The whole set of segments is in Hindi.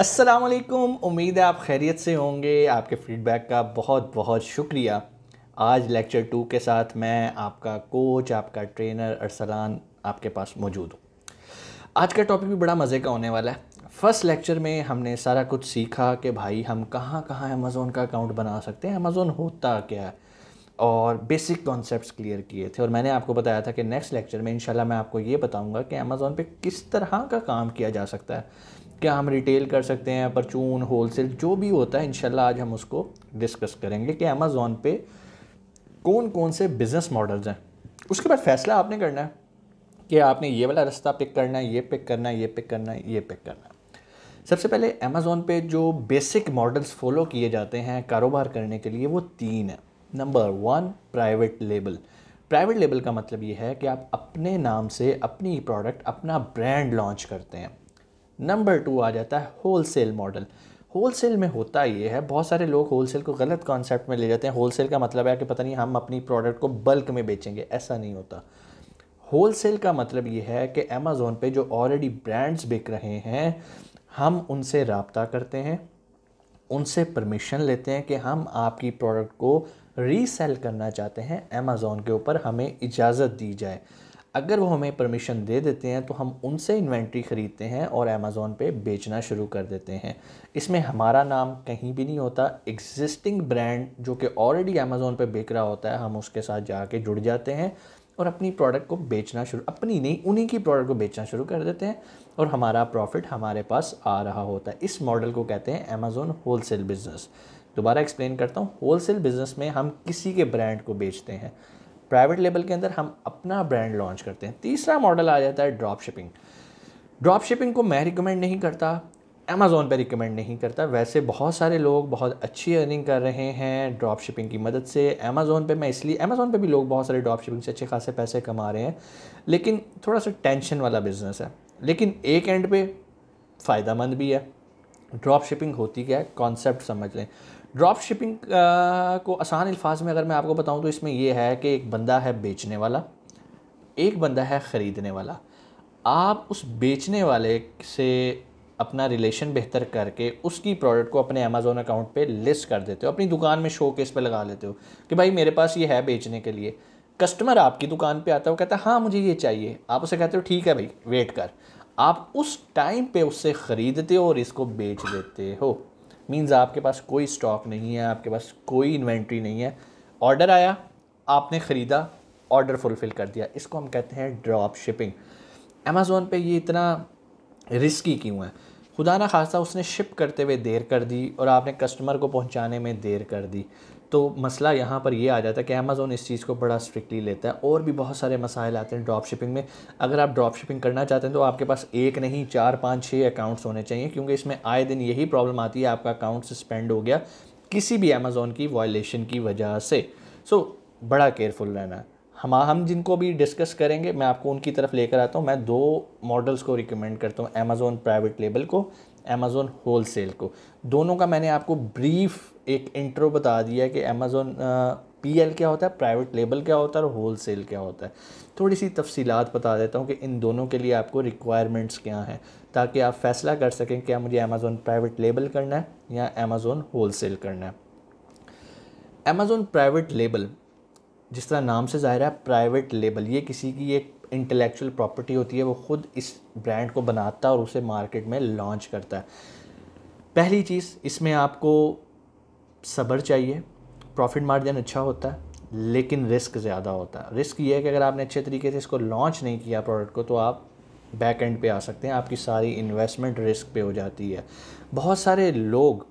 असलकुम उम्मीद है आप खैरियत से होंगे आपके फ़ीडबैक का बहुत बहुत शुक्रिया आज लेक्चर टू के साथ मैं आपका कोच आपका ट्रेनर अरसलान आपके पास मौजूद हूँ आज का टॉपिक भी बड़ा मज़े का होने वाला है फ़र्स्ट लेक्चर में हमने सारा कुछ सीखा कि भाई हम कहाँ कहाँ अमेज़ोन का अकाउंट बना सकते हैं अमेज़ोन होता क्या है और बेसिक कॉन्सेप्ट्स क्लियर किए थे और मैंने आपको बताया था कि नेक्स्ट लेक्चर में इंशाल्लाह मैं आपको ये बताऊंगा कि अमेज़ोन पे किस तरह का काम किया जा सकता है क्या हम रिटेल कर सकते हैं परचून होलसेल जो भी होता है इनशाला आज हम उसको डिस्कस करेंगे कि अमेज़ोन पे कौन कौन से बिज़नेस मॉडल्स हैं उसके बाद फ़ैसला आपने करना है कि आपने ये वाला रास्ता पिक करना है ये पिक करना है ये पिक करना है ये पिक करना है सबसे पहले अमेज़ोन पे जो बेसिक मॉडल्स फॉलो किए जाते हैं कारोबार करने के लिए वो तीन है number one private label private label का मतलब ये है कि आप अपने नाम से अपनी प्रोडक्ट अपना ब्रांड लॉन्च करते हैं नंबर टू आ जाता है होलसेल मॉडल होलसेल में होता ये है बहुत सारे लोग होलसेल को गलत कॉन्सेप्ट में ले जाते हैं होलसेल का मतलब है कि पता नहीं हम अपनी प्रोडक्ट को बल्क में बेचेंगे ऐसा नहीं होता होलसेल का मतलब ये है कि अमेज़ोन पे जो ऑलरेडी ब्रांड्स बिक रहे हैं हम उनसे रबता करते हैं उनसे परमिशन लेते हैं कि हम आपकी प्रोडक्ट को रीसेल करना चाहते हैं अमेज़ोन के ऊपर हमें इजाज़त दी जाए अगर वो हमें परमिशन दे देते हैं तो हम उनसे इन्वेंट्री ख़रीदते हैं और अमेज़ोन पे बेचना शुरू कर देते हैं इसमें हमारा नाम कहीं भी नहीं होता एग्जिस्टिंग ब्रांड जो कि ऑलरेडी अमेज़ोन पे बिक रहा होता है हम उसके साथ जाके जुड़ जाते हैं और अपनी प्रोडक्ट को बेचना शुरू अपनी नहीं उन्हीं की प्रोडक्ट को बेचना शुरू कर देते हैं और हमारा प्रॉफिट हमारे पास आ रहा होता है इस मॉडल को कहते हैं अमेज़ोन होल बिज़नेस दोबारा एक्सप्लेन करता हूँ होल बिज़नेस में हम किसी के ब्रांड को बेचते हैं प्राइवेट लेवल के अंदर हम अपना ब्रांड लॉन्च करते हैं तीसरा मॉडल आ जाता है ड्रॉप शिपिंग ड्रॉप शिपिंग को मैं रिकमेंड नहीं करता अमेज़ोन पे रिकमेंड नहीं करता वैसे बहुत सारे लोग बहुत अच्छी अर्निंग कर रहे हैं ड्रॉप शिपिंग की मदद से अमेज़ोन पे मैं इसलिए अमेज़ोन पे भी लोग बहुत सारे ड्रॉप शिपिंग से अच्छे खासे पैसे कमा रहे हैं लेकिन थोड़ा सा टेंशन वाला बिजनेस है लेकिन एक एंड पे फ़ायदा मंद भी है ड्रॉप शिपिंग होती क्या है कॉन्सेप्ट समझ लें ड्रॉप शिपिंग को आसान अल्फाज में अगर मैं आपको बताऊं तो इसमें यह है कि एक बंदा है बेचने वाला एक बंदा है ख़रीदने वाला आप उस बेचने वाले से अपना रिलेशन बेहतर करके उसकी प्रोडक्ट को अपने अमेज़ोन अकाउंट पे लिस्ट कर देते हो अपनी दुकान में शो केस पर लगा लेते हो कि भाई मेरे पास ये है बेचने के लिए कस्टमर आपकी दुकान पे आता है वो कहता है हाँ मुझे ये चाहिए आप उसे कहते हो ठीक है भाई वेट कर आप उस टाइम पे उससे ख़रीदते हो और इसको बेच देते हो मीन्स आपके पास कोई स्टॉक नहीं है आपके पास कोई इन्वेंट्री नहीं है ऑर्डर आया आपने ख़रीदा ऑर्डर फुलफ़िल कर दिया इसको हम कहते हैं ड्रॉप शिपिंग अमेज़ोन पे ये इतना रिस्की क्यों है खुदा ना खासा उसने शिप करते हुए देर कर दी और आपने कस्टमर को पहुंचाने में देर कर दी तो मसला यहाँ पर ये यह आ जाता है कि अमेज़ोन इस चीज़ को बड़ा स्ट्रिक्टली लेता है और भी बहुत सारे मसाइल आते हैं ड्रॉप शिपिंग में अगर आप ड्रॉप शिपिंग करना चाहते हैं तो आपके पास एक नहीं चार पाँच छः अकाउंट्स होने चाहिए क्योंकि इसमें आए दिन यही प्रॉब्लम आती है आपका अकाउंट सस्पेंड हो गया किसी भी अमेज़ोन की वॉयलेशन की वजह से सो so, बड़ा केयरफुल रहना हम हम जिनको भी डिस्कस करेंगे मैं आपको उनकी तरफ लेकर आता हूँ मैं दो मॉडल्स को रिकमेंड करता हूँ अमेज़ोन प्राइवेट लेबल को अमेज़ोन होल सेल को दोनों का मैंने आपको ब्रीफ एक इंट्रो बता दिया है कि अमेज़ोन पी एल क्या होता है प्राइवेट लेबल क्या होता है और होल सेल क्या होता है थोड़ी सी तफसीत बता देता हूँ कि इन दोनों के लिए आपको रिक्वायरमेंट्स क्या हैं ताकि आप फैसला कर सकें क्या मुझे अमेज़ोन प्राइवेट लेबल करना है या अमेज़ोन होल सेल करना है अमेज़ोन प्राइवेट लेबल जिस तरह नाम से ज़ाहिर है प्राइवेट लेबल ये किसी की एक इंटेलेक्चुअल प्रॉपर्टी होती है वो ख़ुद इस ब्रांड को बनाता है और उसे मार्केट में लॉन्च करता है पहली चीज़ इसमें आपको सब्र चाहिए प्रॉफिट मार्जिन अच्छा होता है लेकिन रिस्क ज़्यादा होता है रिस्क ये है कि अगर आपने अच्छे तरीके से इसको लॉन्च नहीं किया प्रोडक्ट को तो आप बैक एंड पे आ सकते हैं आपकी सारी इन्वेस्टमेंट रिस्क पे हो जाती है बहुत सारे लोग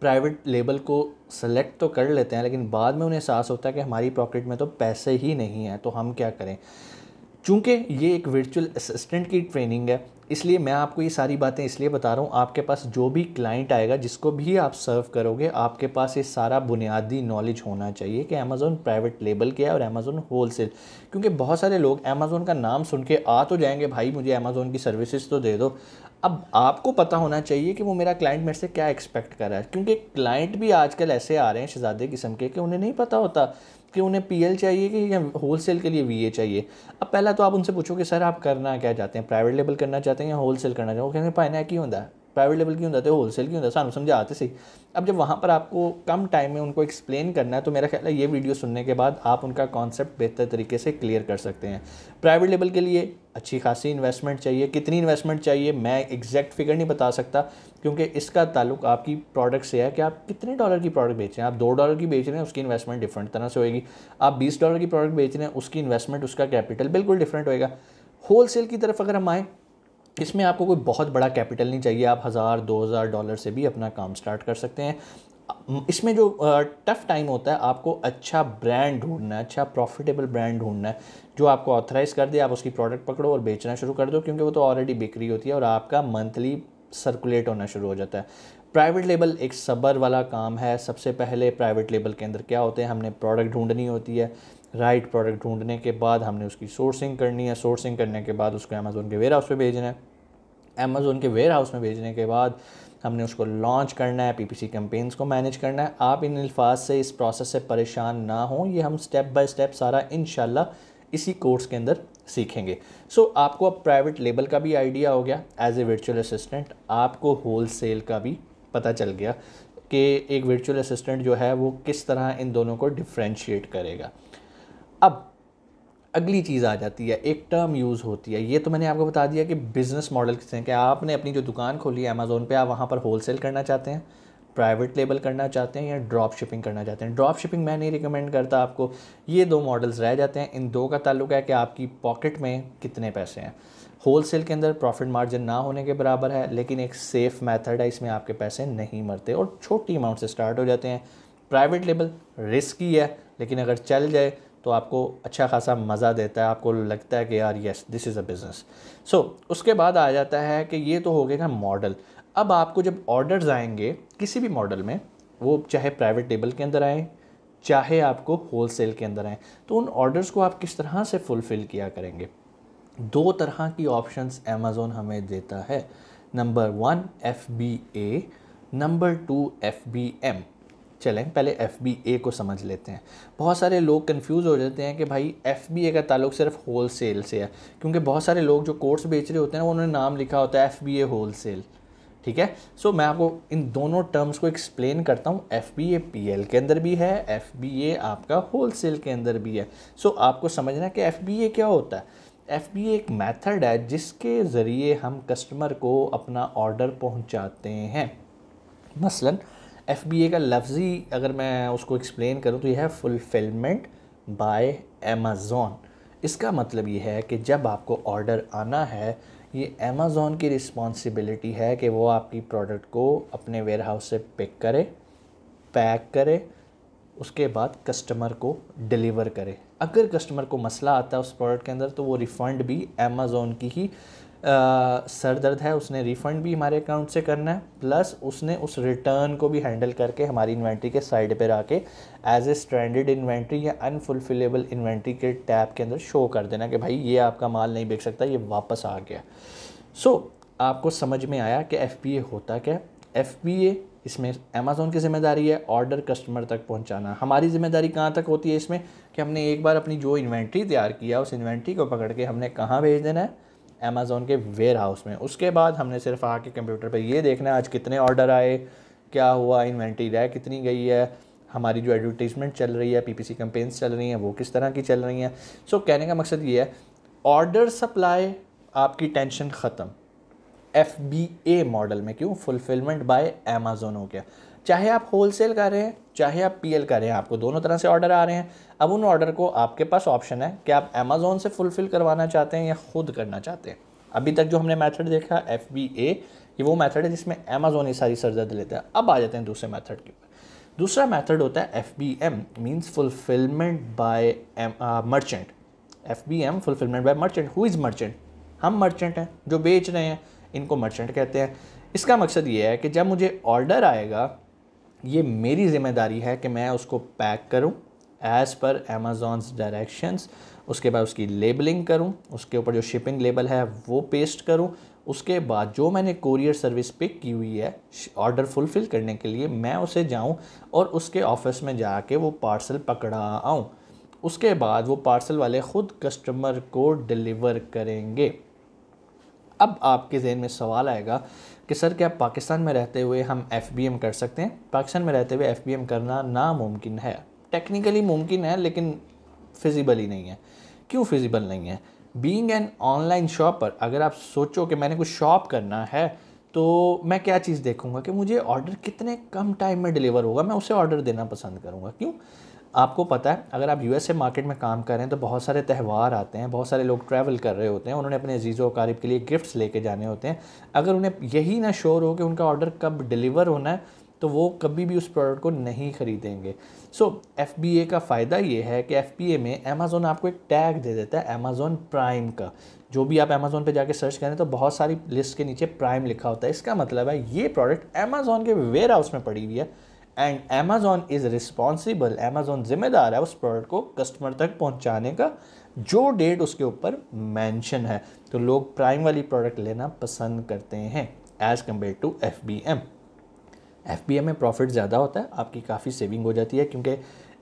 प्राइवेट लेबल को सेलेक्ट तो कर लेते हैं लेकिन बाद में उन्हें एहसास होता है कि हमारी पॉकेट में तो पैसे ही नहीं हैं तो हम क्या करें चूँकि ये एक वर्चुअल असिस्टेंट की ट्रेनिंग है इसलिए मैं आपको ये सारी बातें इसलिए बता रहा हूँ आपके पास जो भी क्लाइंट आएगा जिसको भी आप सर्व करोगे आपके पास ये सारा बुनियादी नॉलेज होना चाहिए कि अमेज़ोन प्राइवेट लेबल क्या है और अमेज़ोन होलसेल क्योंकि बहुत सारे लोग अमेज़ोन का नाम सुन के आ तो जाएंगे भाई मुझे अमेज़ोन की सर्विसेज तो दे दो अब आपको पता होना चाहिए कि वो मेरा क्लाइंट मेरे से क्या एक्सपेक्ट कर रहा है क्योंकि क्लाइंट भी आजकल ऐसे आ रहे हैं शहजादे किस्म के कि उन्हें नहीं पता होता कि उन्हें पी चाहिए कि या होलसेल के लिए वी चाहिए अब पहला तो आप उनसे पूछो कि सर आप करना क्या चाहते हैं प्राइवेट लेबल करना चाहते हैं या होलसेल करना चाहते हो हैं पाइना की है प्राइवेट लेवल की होता है होलसेल तो होता है सानू समझाते सही अब जब वहाँ पर आपको कम टाइम में उनको एक्सप्लेन करना है तो मेरा ख्याल है ये वीडियो सुनने के बाद आप उनका कॉन्सेप्ट बेहतर तरीके से क्लियर कर सकते हैं प्राइवेट लेवल के लिए अच्छी खासी इन्वेस्टमेंट चाहिए कितनी इन्वेस्टमेंट चाहिए मैं एग्जैक्ट फिगर नहीं बता सकता क्योंकि इसका ताल्लुक आपकी प्रोडक्ट से है कि आप कितने डॉलर की प्रोडक्ट बेच रहे हैं आप दो डॉलर की बेच रहे हैं उसकी इन्वेस्टमेंट डिफरेंट तरह से होगी आप बीस डॉलर की प्रोडक्ट बेच रहे हैं उसकी इन्वेस्टमेंट उसका कैपिटल बिल्कुल डिफरेंट होएगा होलसेल की तरफ अगर हम आएँ इसमें आपको कोई बहुत बड़ा कैपिटल नहीं चाहिए आप हज़ार दो हज़ार डॉलर से भी अपना काम स्टार्ट कर सकते हैं इसमें जो टफ़ टाइम होता है आपको अच्छा ब्रांड ढूंढना है अच्छा प्रॉफिटेबल ब्रांड ढूंढना है जो आपको ऑथराइज़ कर दे आप उसकी प्रोडक्ट पकड़ो और बेचना शुरू कर दो क्योंकि वो तो ऑलरेडी बिक्री होती है और आपका मंथली सर्कुलेट होना शुरू हो जाता है प्राइवेट लेबल एक सबर वाला काम है सबसे पहले प्राइवेट लेबल के अंदर क्या होते हैं हमने प्रोडक्ट ढूंढनी होती है राइट प्रोडक्ट ढूंढने के बाद हमने उसकी सोर्सिंग करनी है सोर्सिंग करने के बाद उसको अमेज़ोन के वेयर हाउस पर भेजना है अमेज़ोन के वेयर हाउस में भेजने के बाद हमने उसको लॉन्च करना है पीपीसी कैंपेन्स को मैनेज करना है आप इन अल्फाज से इस प्रोसेस से परेशान ना हों ये हम स्टेप बाय स्टेप सारा इन इसी कोर्स के अंदर सीखेंगे सो so, आपको अब प्राइवेट लेबल का भी आइडिया हो गया एज ए वर्चुअल असिस्टेंट आपको होल सेल का भी पता चल गया कि एक वर्चुअल असिस्टेंट जो है वो किस तरह इन दोनों को डिफ्रेंशिएट करेगा अब अगली चीज़ आ जाती है एक टर्म यूज़ होती है ये तो मैंने आपको बता दिया कि बिज़नेस मॉडल किससे हैं कि आपने अपनी जो दुकान खोली है अमेज़ोन पर आप वहाँ पर होल करना चाहते हैं प्राइवेट लेबल करना चाहते हैं या ड्रॉप शिपिंग करना चाहते हैं ड्रॉप शिपिंग मैं नहीं रिकमेंड करता आपको ये दो मॉडल्स रह जाते हैं इन दो का ताल्लुक है कि आपकी पॉकेट में कितने पैसे हैं होल सेल के अंदर प्रॉफिट मार्जिन ना होने के बराबर है लेकिन एक सेफ़ मेथड है इसमें आपके पैसे नहीं मरते और छोटी अमाउंट से स्टार्ट हो जाते हैं प्राइवेट लेबल रिस्की है लेकिन अगर चल जाए तो आपको अच्छा खासा मज़ा देता है आपको लगता है कि यार yes this is a business so उसके बाद आ जाता है कि ये तो हो गया ना मॉडल अब आपको जब ऑर्डर्स आएंगे किसी भी मॉडल में वो चाहे प्राइवेट टेबल के अंदर आए चाहे आपको होल सेल के अंदर आएँ तो उन ऑर्डर्स को आप किस तरह से फुलफ़िल किया करेंगे दो तरह की ऑप्शंस अमेज़ोन हमें देता है number one F B A number two F B M चलें पहले एफ बी ए को समझ लेते हैं बहुत सारे लोग कन्फ्यूज़ हो जाते हैं कि भाई एफ बी ए का ताल्लुक सिर्फ होल सेल से है क्योंकि बहुत सारे लोग जो कोर्स बेच रहे होते हैं उन्होंने नाम लिखा होता है F B A wholesale ठीक है सो so, मैं आपको इन दोनों टर्म्स को एक्सप्लेन करता हूँ F B A P L के अंदर भी है एफ बी ए आपका होल सेल के अंदर भी है सो so, आपको समझना है कि एफ बी ए क्या होता है एफ बी एक मैथड है जिसके ज़रिए हम कस्टमर को अपना ऑर्डर पहुँचाते हैं मसलन एफ बी ए का लफ्ज़ी अगर मैं उसको एक्सप्लेन करूँ तो यह है फुलफिलमेंट बाय अमेज़ोन इसका मतलब ये है कि जब आपको ऑर्डर आना है ये अमेज़ोन की रिस्पॉन्सिबिलिटी है कि वो आपकी प्रोडक्ट को अपने वेयर हाउस से पिक करे पैक करे उसके बाद कस्टमर को डिलीवर करे अगर कस्टमर को मसला आता है उस प्रोडक्ट के अंदर तो वो रिफ़ंड भी अमेज़ोन की ही सर दर्द है उसने रिफ़ंड भी हमारे अकाउंट से करना है प्लस उसने उस रिटर्न को भी हैंडल करके हमारी इन्वेंट्री के साइड पर आके एज ए स्टैंडर्ड इन्वेंट्री या अनफुलफिलेबल इन्वेंट्री के टैब के अंदर शो कर देना कि भाई ये आपका माल नहीं बेच सकता ये वापस आ गया सो so, आपको समझ में आया कि एफ होता क्या है एफ इसमें अमेज़ोन की ज़िम्मेदारी है ऑर्डर कस्टमर तक पहुंचाना हमारी ज़िम्मेदारी कहाँ तक होती है इसमें कि हमने एक बार अपनी जो इन्वेंट्री तैयार किया उस इन्वेंट्री को पकड़ के हमने कहाँ भेज देना है अमेज़ोन के वेयर हाउस में उसके बाद हमने सिर्फ आके कंप्यूटर पर ये देखना है आज कितने ऑर्डर आए क्या हुआ इन्वेंट्री रह कितनी गई है हमारी जो एडवर्टीज़मेंट चल रही है पीपीसी कंपेन्स चल रही हैं वो किस तरह की चल रही हैं सो so, कहने का मकसद ये है ऑर्डर सप्लाई आपकी टेंशन ख़त्म एफ बी ए मॉडल में क्यों फुलफिलमेंट बाय अमेज़ोन हो गया चाहे आप होलसेल कर रहे हैं चाहे आप पीएल कर रहे हैं आपको दोनों तरह से ऑर्डर आ रहे हैं अब उन ऑर्डर को आपके पास ऑप्शन है कि आप अमेज़ोन से फुलफ़िल करवाना चाहते हैं या ख़ुद करना चाहते हैं अभी तक जो हमने मैथड देखा एफ बी ए ये वो मैथड है जिसमें अमेज़ोन ये सारी सरदर्द लेता है अब आ जाते हैं दूसरे मैथड के ऊपर दूसरा मेथड होता है F B M means fulfilment by merchant F B M fulfilment by merchant who is merchant हम मर्चेंट हैं जो बेच रहे हैं इनको मर्चेंट कहते हैं इसका मकसद ये है कि जब मुझे ऑर्डर आएगा ये मेरी ज़िम्मेदारी है कि मैं उसको पैक करूँ एज़ पर अमेज़ॉन्स डायरेक्शंस उसके बाद उसकी लेबलिंग करूँ उसके ऊपर जो शिपिंग लेबल है वो पेस्ट करूँ उसके बाद जो मैंने कोरियर सर्विस पिक की हुई है ऑर्डर फुलफ़िल करने के लिए मैं उसे जाऊँ और उसके ऑफिस में जाके वो पार्सल पकड़ा आऊँ उसके बाद वो पार्सल वाले ख़ुद कस्टमर को डिलीवर करेंगे अब आपके जहन में सवाल आएगा कि सर क्या पाकिस्तान में रहते हुए हम एफ कर सकते हैं पाकिस्तान में रहते हुए एफ करना नामुमकिन है टेक्निकली मुमकिन है लेकिन फिजिबली नहीं है क्यों फिजिबल नहीं है बींग एन ऑनलाइन शॉपर अगर आप सोचो कि मैंने कुछ शॉप करना है तो मैं क्या चीज़ देखूँगा कि मुझे ऑर्डर कितने कम टाइम में डिलीवर होगा मैं उसे ऑर्डर देना पसंद करूँगा क्यों आपको पता है अगर आप यूएसए मार्केट में काम कर रहे हैं तो बहुत सारे त्यौहार आते हैं बहुत सारे लोग ट्रैवल कर रहे होते हैं उन्होंने अपने अजीज़ वकारीब के लिए गिफ्ट्स लेके जाने होते हैं अगर उन्हें यही ना श्योर हो कि उनका ऑर्डर कब डिलीवर होना है तो वो कभी भी उस प्रोडक्ट को नहीं ख़रीदेंगे सो एफ का फ़ायदा ये है कि एफ में अमेज़ोन आपको एक टैग दे देता है अमेज़ोन प्राइम का जो भी आप अमेज़ोन पे जाके सर्च करें तो बहुत सारी लिस्ट के नीचे प्राइम लिखा होता है इसका मतलब है ये प्रोडक्ट अमेज़ोन के वेयर हाउस में पड़ी हुई है and Amazon is responsible Amazon जिम्मेदार है उस प्रोडक्ट को कस्टमर तक पहुंचाने का जो डेट उसके ऊपर मेंशन है तो लोग प्राइम वाली प्रोडक्ट लेना पसंद करते हैं as compared to F B M F B M में प्रॉफिट ज़्यादा होता है आपकी काफ़ी सेविंग हो जाती है क्योंकि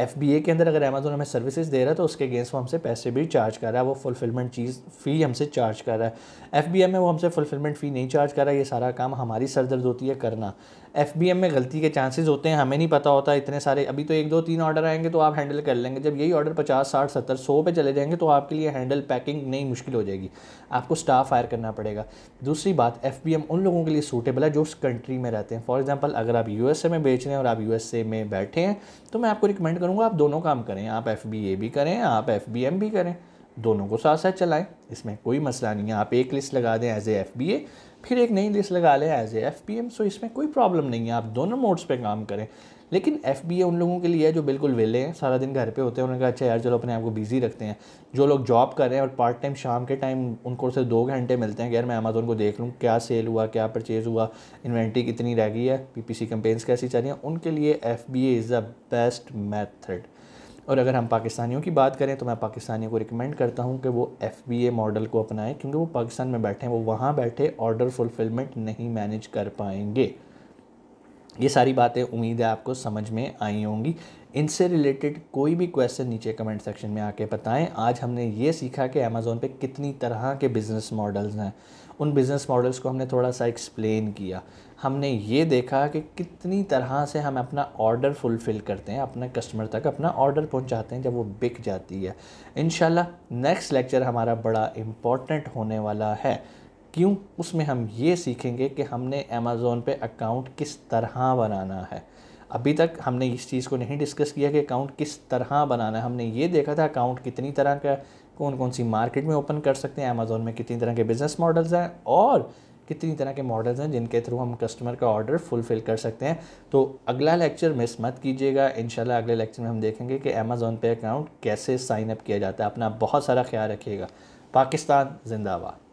एफ के अंदर अगर अमेजोन हमें सर्विसेज दे रहा है तो उसके अगेंस्ट वो हमसे पैसे भी चार्ज कर रहा है वो फुलफिलमेंट चीज़ फ़ी हमसे चार्ज कर रहा है एफ में वो हमसे फुलफिलमेंट फ़ी नहीं चार्ज कर रहा है ये सारा काम हमारी सरदर्द होती है करना एफ में गलती के चांसेज होते हैं हमें नहीं पता होता इतने सारे अभी तो एक दो तीन ऑर्डर आएंगे तो आप हैंडल कर लेंगे जब यही ऑर्डर पचास साठ सत्तर सौ पे चले जाएंगे तो आपके लिए हैंडल पैकिंग नहीं मुश्किल हो जाएगी आपको स्टाफ हायर करना पड़ेगा दूसरी बात एफ उन लोगों के लिए सूटेबल है जो उस कंट्री में रहते हैं फॉर एग्जाम्पल अगर आप यू में बेच रहे हैं और आप यू में बैठे हैं तो मैं आपको रिकमेंड करूँगा आप दोनों काम करें आप एफ बी ए भी करें आप एफ बी एम भी करें दोनों को साथ साथ चलाएं इसमें कोई मसला नहीं है आप एक लिस्ट लगा दें as a F B A फिर एक नई लिस्ट लगा लें as a F P M so इसमें कोई प्रॉब्लम नहीं है आप दोनों मोड्स पे काम करें लेकिन एफ बी ए उन लोगों के लिए है जो बिल्कुल वेले हैं सारा दिन घर पे होते हैं उन्होंने कहा अच्छा यार चलो अपने आप को बिज़ी रखते हैं जो लोग जॉब कर रहे हैं और पार्ट टाइम शाम के टाइम उनको सिर्फ दो घंटे मिलते हैं यार मैं अमेज़ोन को देख लूँ क्या सेल हुआ क्या परचेज़ हुआ इन्वेंट्री कितनी रह गई है पी पी सी कंपेन्स कैसी चल रही हैं उनके लिए F B A is the best method और अगर हम पाकिस्तानियों की बात करें तो मैं पाकिस्तानियों को रिकमेंड करता हूँ कि वो एफ बी ए मॉडल को अपनाएं क्योंकि वो पाकिस्तान में बैठे हैं वो वहाँ बैठे ऑर्डर फुलफिलमेंट नहीं मैनेज कर पाएंगे ये सारी बातें उम्मीद है आपको समझ में आई होंगी इनसे रिलेटेड कोई भी क्वेश्चन नीचे कमेंट सेक्शन में आके बताएं आज हमने ये सीखा कि अमेज़ोन पे कितनी तरह के बिज़नेस मॉडल्स हैं उन बिज़नेस मॉडल्स को हमने थोड़ा सा एक्सप्लेन किया हमने ये देखा कि कितनी तरह से हम अपना ऑर्डर फुलफ़िल करते हैं अपने कस्टमर तक अपना ऑर्डर पहुंचाते हैं जब वो बिक जाती है इन नेक्स्ट लेक्चर हमारा बड़ा इम्पॉर्टेंट होने वाला है क्यों उसमें हम ये सीखेंगे कि हमने अमेज़ोन पे अकाउंट किस तरह बनाना है अभी तक हमने इस चीज़ को नहीं डिस्कस किया कि अकाउंट किस तरह बनाना है हमने ये देखा था अकाउंट कितनी तरह का कौन कौन सी मार्केट में ओपन कर सकते हैं अमेज़ोन में कितनी तरह के बिज़नेस मॉडल्स हैं और कितनी तरह के मॉडल्स हैं जिनके थ्रू हम कस्टमर का ऑर्डर फुलफ़िल कर सकते हैं तो अगला लेक्चर मिस मत कीजिएगा इन अगले लेक्चर में हम देखेंगे कि अमेज़ोन पे अकाउंट कैसे साइन अप किया जाता है अपना बहुत सारा ख्याल रखिएगा पाकिस्तान जिंदाबाद